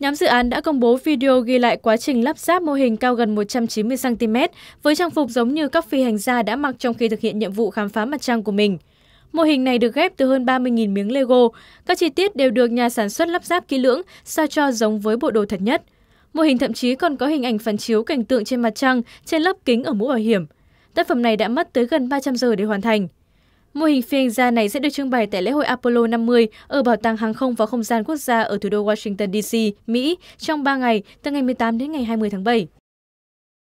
Nhóm dự án đã công bố video ghi lại quá trình lắp ráp mô hình cao gần 190cm với trang phục giống như các phi hành gia đã mặc trong khi thực hiện nhiệm vụ khám phá mặt trăng của mình. Mô hình này được ghép từ hơn 30.000 miếng Lego. Các chi tiết đều được nhà sản xuất lắp ráp kỹ lưỡng, sao cho giống với bộ đồ thật nhất. Mô hình thậm chí còn có hình ảnh phản chiếu cảnh tượng trên mặt trăng trên lớp kính ở mũ bảo hiểm. Tác phẩm này đã mất tới gần 300 giờ để hoàn thành. Mô hình phi hành gia này sẽ được trưng bày tại lễ hội Apollo 50 ở Bảo tàng Hàng không và Không gian Quốc gia ở thủ đô Washington, D.C., Mỹ trong 3 ngày, từ ngày 18 đến ngày 20 tháng 7.